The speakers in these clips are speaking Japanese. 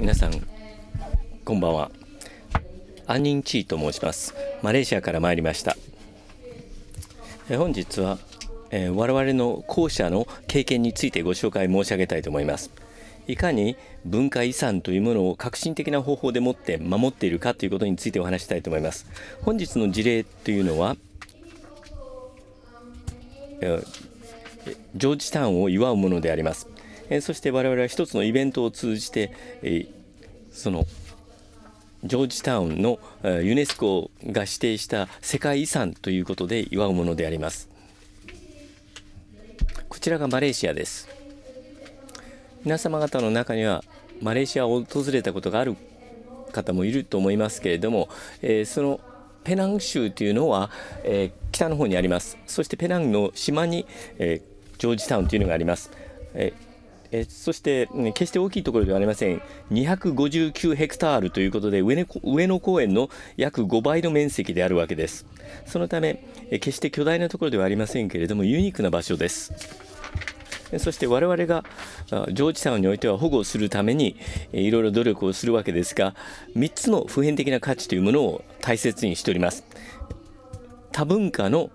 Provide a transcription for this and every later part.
皆さんこんばんはアニンチーと申しますマレーシアから参りました本日は、え我々の後者の経験についてご紹介申し上げたいと思いますいかに文化遺産というものを革新的な方法でもって守っているかということについてお話したいと思います本日の事例というのはえジョージタウンを祝うものでありますえそして我々は一つのイベントを通じて、えそのジョージタウンのユネスコが指定した世界遺産ということで祝うものでありますこちらがマレーシアです皆様方の中にはマレーシアを訪れたことがある方もいると思いますけれども、えー、そのペナン州というのは、えー、北の方にありますそしてペナンの島に、えー、ジョージタウンというのがあります、えーえそして、ね、決して大きいところではありません259ヘクタールということで上野公園の約5倍の面積であるわけですそのため、え決して巨大なところではありませんけれどもユニークな場所ですそして我々が上智さんにおいては保護するためにいろいろ努力をするわけですが3つの普遍的な価値というものを大切にしております多文化の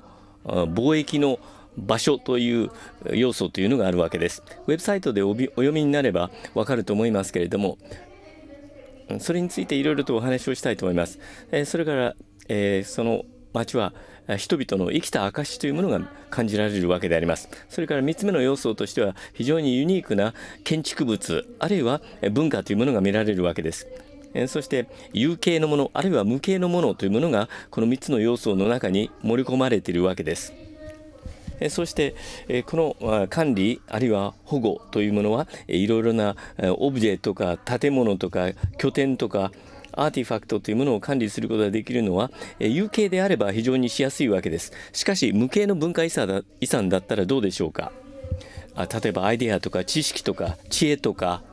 貿易の場所という要素というのがあるわけです。ウェブサイトでお読みになればわかると思いますけれども、それについていろいろとお話をしたいと思います。えそれから、えその町は人々の生きた証というものが感じられるわけであります。それから3つ目の要素としては非常にユニークな建築物あるいは文化というものが見られるわけです。そして有形のものあるいは無形のものというものがこの3つの要素の中に盛り込まれているわけです。そしてこの管理あるいは保護というものはいろいろなオブジェとか建物とか拠点とかアーティファクトというものを管理することができるのは有形であれば非常にしやすいわけですしかし無形の文化遺産遺産だったらどうでしょうか例えばアイデアとか知識とか知恵とか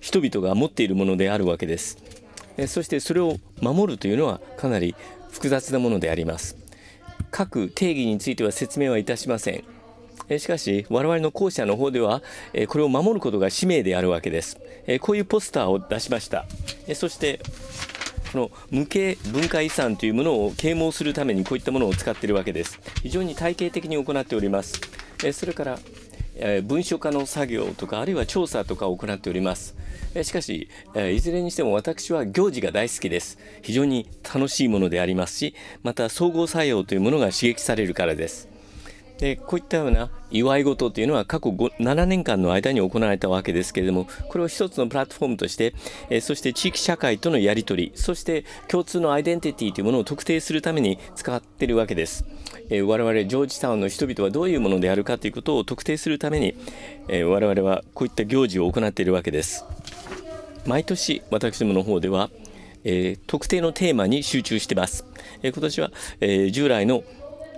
人々が持っているものであるわけですそしてそれを守るというのはかなり複雑なものであります各定義については説明はいたしません。しかし我々の校舎の方ではこれを守ることが使命であるわけですこういうポスターを出しましたそしてこの無形文化遺産というものを啓蒙するためにこういったものを使っているわけです非常に体系的に行っておりますそれから文書化の作業とかあるいは調査とかを行っておりますしかし、えいずれにしても私は行事が大好きです。非常に楽しいものでありますし、また総合作用というものが刺激されるからです。でこういったような祝い事というのは過去7年間の間に行われたわけですけれどもこれを一つのプラットフォームとして、えそして地域社会とのやり取りそして共通のアイデンティティというものを特定するために使っているわけです、え我々ジョージタウンの人々はどういうものであるかということを特定するために、え我々はこういった行事を行っているわけです。毎年私どもの方では、えー、特定のテーマに集中してます、えー、今年は、えー、従来の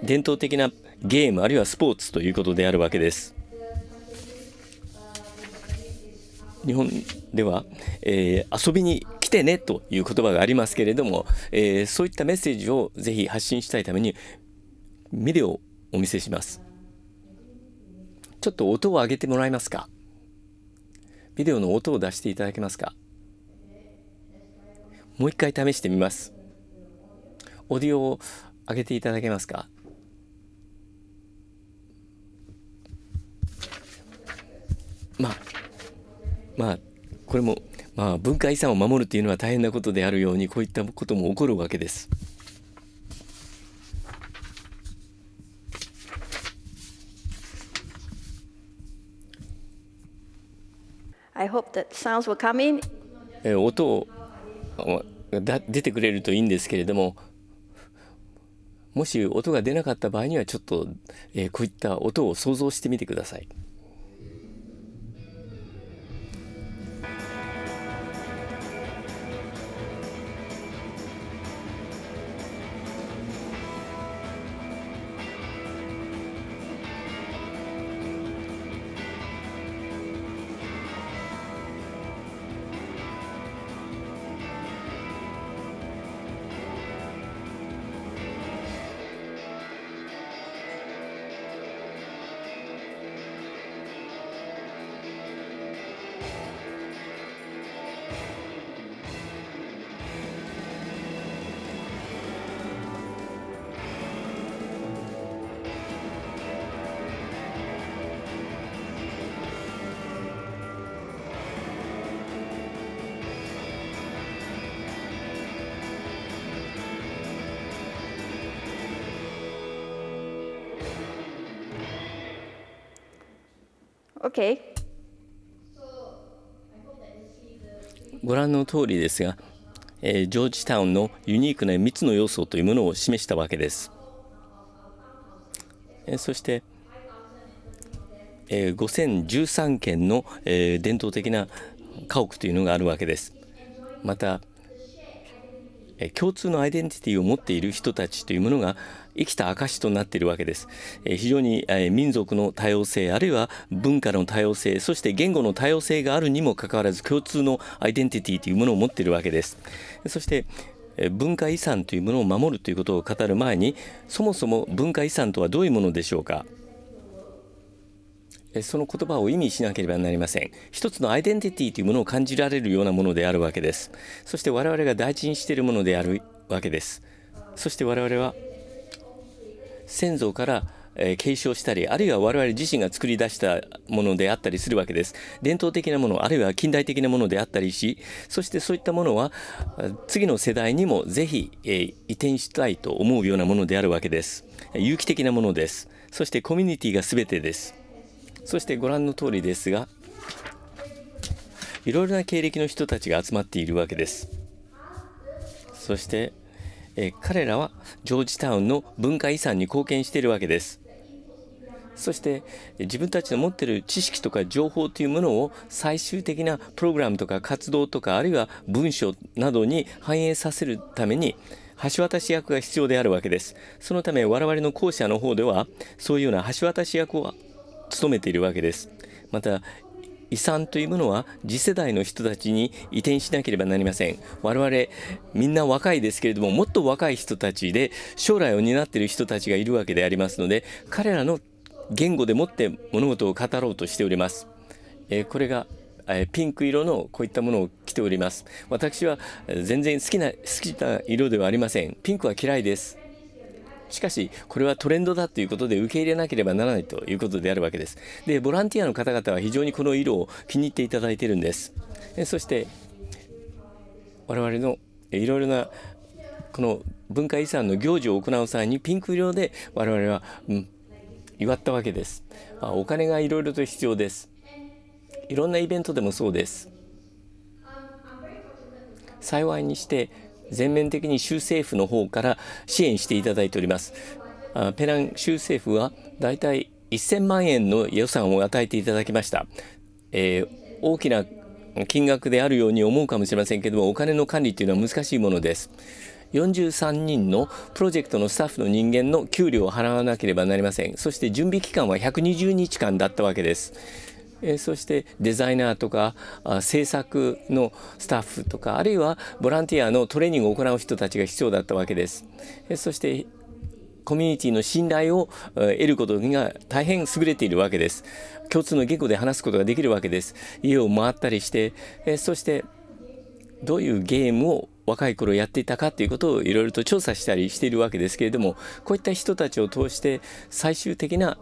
伝統的なゲームあるいはスポーツということであるわけです日本では、え遊びに来てねという言葉がありますけれども、えそういったメッセージをぜひ発信したいためにビデオをお見せしますちょっと音を上げてもらえますかビデオの音を出していただけますかもう一回試してみますオーディオを上げていただけますかまあまあこれもまあ文化遺産を守るというのは大変なことであるようにこういったことも起こるわけです。I hope that sounds will come in. 音を出てくれるといいんですけれどももし音が出なかった場合にはちょっと、えこういった音を想像してみてください。Okay. ご覧の通りですが、えー、ジョージタウンのユニークな3つの要素というものを示したわけです。えー、そして、えー、5013件の、えー、伝統的な家屋というのがあるわけです。また共通のアイデンティティを持っている人たちというものが生きた証となっているわけです。え非常に、え民族の多様性あるいは文化の多様性そして言語の多様性があるにもかかわらず共通のアイデンティティというものを持っているわけです。そして文化遺産というものを守るということを語る前にそもそも文化遺産とはどういうものでしょうか。その言葉を意味しなければなりません一つのアイデンティティというものを感じられるようなものであるわけですそして我々が大事にしているものであるわけですそして我々は先祖から継承したりあるいは我々自身が作り出したものであったりするわけです伝統的なものあるいは近代的なものであったりしそしてそういったものは次の世代にもぜひ移転したいと思うようなものであるわけです有機的なものですそしてコミュニティが全てですそしてご覧の通りですが、いろいろな経歴の人たちが集まっているわけです。そして、え彼らはジョージタウンの文化遺産に貢献しているわけです。そして自分たちの持っている知識とか情報というものを最終的なプログラムとか活動とかあるいは文章などに反映させるために橋渡し役が必要であるわけです。そのため我々の校舎の方ではそういうような橋渡し役を努めているわけです。また遺産というものは次世代の人たちに移転しなければなりません我々みんな若いですけれどももっと若い人たちで将来を担っている人たちがいるわけでありますので彼らの言語でもって物事を語ろうとしております、えー、これが、えー、ピンク色のこういったものを着ております私は全然好きな好きな色ではありませんピンクは嫌いですしかし、これはトレンドだということで受け入れなければならないということであるわけです。で、ボランティアの方々は非常にこの色を気に入っていただいているんです。そして、我々のいろいろなこの文化遺産の行事を行う際にピンク色で我々は、うん、祝ったわけです。まあ、お金がいろいろと必要です。いろんなイベントでもそうです。幸いにして全面的に州政府の方から支援していただいております。ペナン州政府はだいたい1000万円の予算を与えていただきました。えー、大きな金額であるように思うかもしれませんけども、お金の管理というのは難しいものです。43人のプロジェクトのスタッフの人間の給料を払わなければなりません。そして準備期間は120日間だったわけです。えそしてデザイナーとかあ制作のスタッフとかあるいはボランティアのトレーニングを行う人たちが必要だったわけです。えそしてコミュニティの信頼を得ることが大変優れているわけです。共通の言語で話すことができるわけです。家を回ったりして、えそしてどういうゲームを若い頃やっていたかということをいろいろと調査したりしているわけですけれどもこういった人たちを通して最終的な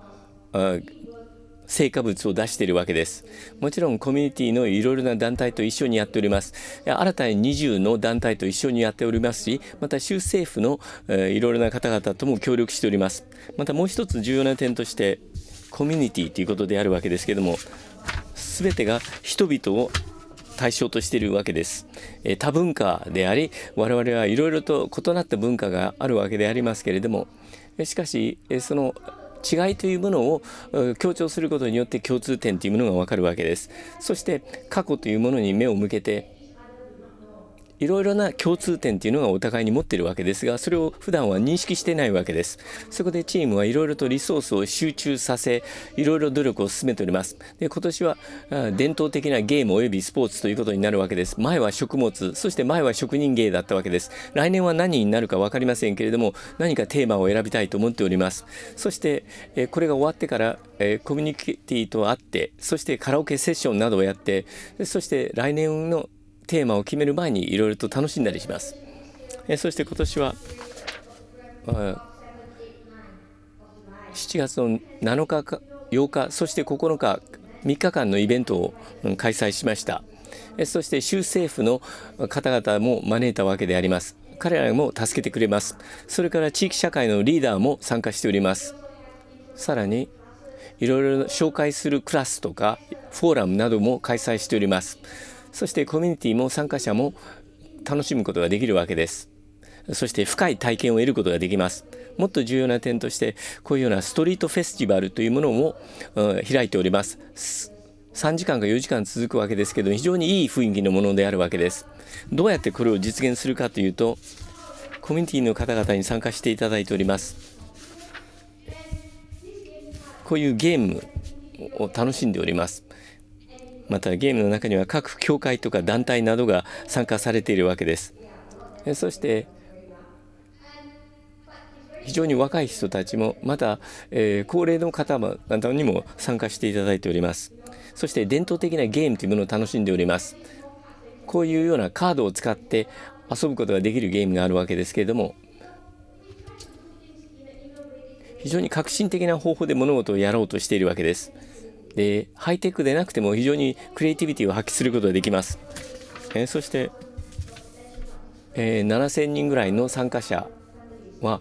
成果物を出しているわけです。もちろんコミュニティのいろいろな団体と一緒にやっております。新たに20の団体と一緒にやっておりますし、また州政府のいろいろな方々とも協力しております。またもう一つ重要な点として、コミュニティということであるわけですけども、全てが人々を対象としているわけです。え多文化であり我々はいろいろと異なった文化があるわけでありますけれどもしかしその違いというものを強調することによって共通点というものがわかるわけです。そして過去というものに目を向けていろいろな共通点っていうのがお互いに持ってるわけですがそれを普段は認識してないわけですそこでチームはいろいろとリソースを集中させいろいろ努力を進めておりますで今年は伝統的なゲームおよびスポーツということになるわけです前は食物そして前は職人芸だったわけです来年は何になるか分かりませんけれども何かテーマを選びたいと思っておりますそしてこれが終わってからコミュニティと会ってそしてカラオケセッションなどをやってそして来年のテーマを決める前にいろいろと楽しんだりします。えそして今年は7月の7日か8日そして9日3日間のイベントを開催しましたえそして州政府の方々も招いたわけであります彼らも助けてくれますそれから地域社会のリーダーも参加しておりますさらにいろいろ紹介するクラスとかフォーラムなども開催しておりますそしてコミュニティも参加者も楽しむことができるわけですそして深い体験を得ることができますもっと重要な点としてこういうようなストリートフェスティバルというものを、うん、開いております3時間か4時間続くわけですけど非常にいい雰囲気のものであるわけですどうやってこれを実現するかというとコミュニティの方々に参加していただいておりますこういうゲームを楽しんでおりますまたゲームの中には各教会とか団体などが参加されているわけですそして非常に若い人たちもまた、えー、高齢の方な々にも参加していただいておりますそして伝統的なゲームというものを楽しんでおりますこういうようなカードを使って遊ぶことができるゲームがあるわけですけれども非常に革新的な方法で物事をやろうとしているわけですで、ハイテクでなくても非常にクリエイティビティを発揮することができます。えー、そして、えー、7000人ぐらいの参加者は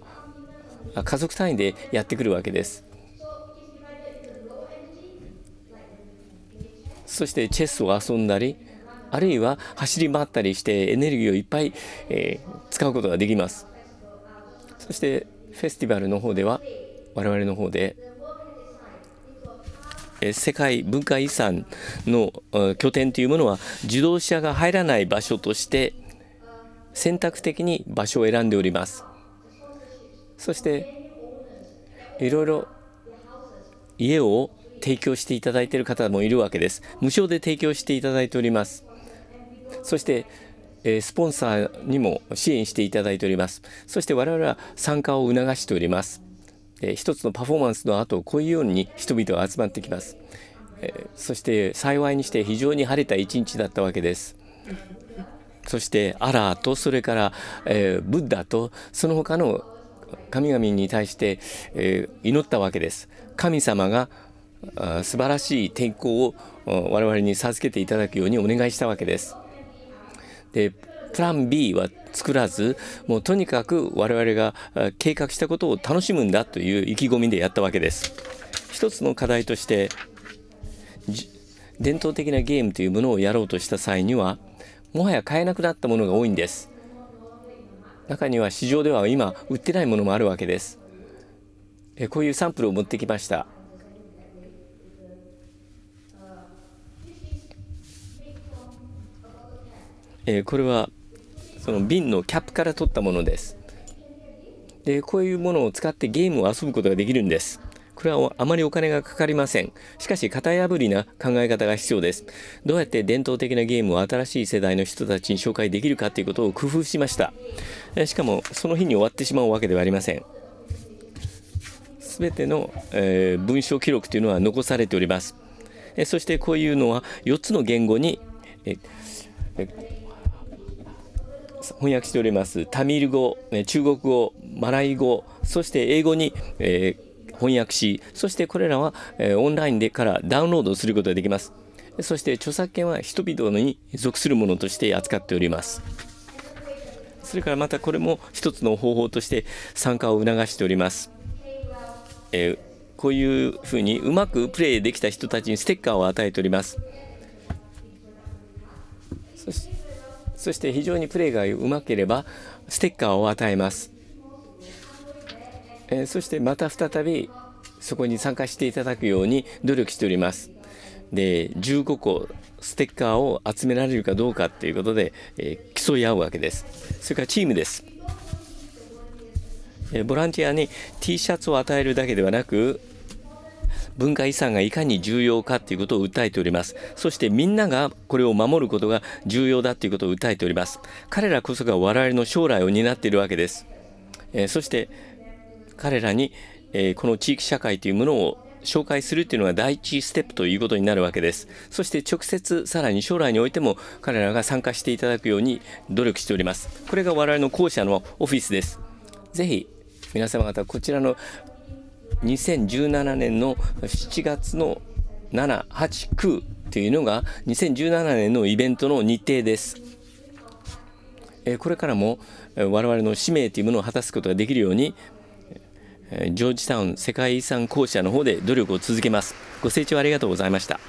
家族単位でやってくるわけです。そしてチェスを遊んだり、あるいは走り回ったりしてエネルギーをいっぱい、えー、使うことができます。そしてフェスティバルの方では我々の方で世界文化遺産の拠点というものは自動車が入らない場所として選択的に場所を選んでおりますそしていろいろ家を提供していただいている方もいるわけです無償で提供していただいておりますそしてスポンサーにも支援していただいておりますそして我々は参加を促しておりますえ一つのパフォーマンスの後こういうように人々が集まってきます、えそして幸いにして非常に晴れた一日だったわけですそしてアラーとそれから、えブッダとその他の神々に対して、え祈ったわけです神様が素晴らしい天候を我々に授けていただくようにお願いしたわけですでプラン B は作らずもうとにかく我々が計画したことを楽しむんだという意気込みでやったわけです一つの課題として伝統的なゲームというものをやろうとした際にはもはや買えなくなったものが多いんです中には市場では今売ってないものもあるわけですえこういうサンプルを持ってきましたえこれはその瓶のキャップから取ったものですでこういうものを使ってゲームを遊ぶことができるんですこれはあまりお金がかかりませんしかし型破りな考え方が必要ですどうやって伝統的なゲームを新しい世代の人たちに紹介できるかということを工夫しましたしかもその日に終わってしまうわけではありません全ての、えー、文章記録というのは残されておりますそしてこういうのは4つの言語に翻訳しておりますタミル語、中国語、マライ語、そして英語に、えー、翻訳し、そしてこれらは、えー、オンラインでからダウンロードすることができます。そして著作権は人々に属するものとして扱っております。それからまたこれも一つの方法として参加を促しております。えー、こういうふうにうまくプレイできた人たちにステッカーを与えております。そして非常にプレーがうまければステッカーを与えます、えー、そしてまた再びそこに参加していただくように努力しておりますで15個ステッカーを集められるかどうかっていうことで、えー、競い合うわけですそれからチームですボランティアに T シャツを与えるだけではなく文化遺産がいかに重要かということを訴えておりますそしてみんながこれを守ることが重要だということを訴えております彼らこそが我々の将来を担っているわけです、えー、そして彼らに、えー、この地域社会というものを紹介するというのが第一ステップということになるわけです。そして直接さらに将来においても彼らが参加していただくように努力しております。これが我々の後者のオフィスです。ぜひ皆様方こちらの2017年の7月の7、8、9というのが2017年のイベントの日程です。これからも我々の使命というものを果たすことができるようにジョージタウン世界遺産公社の方で努力を続けます。ご清聴ありがとうございました。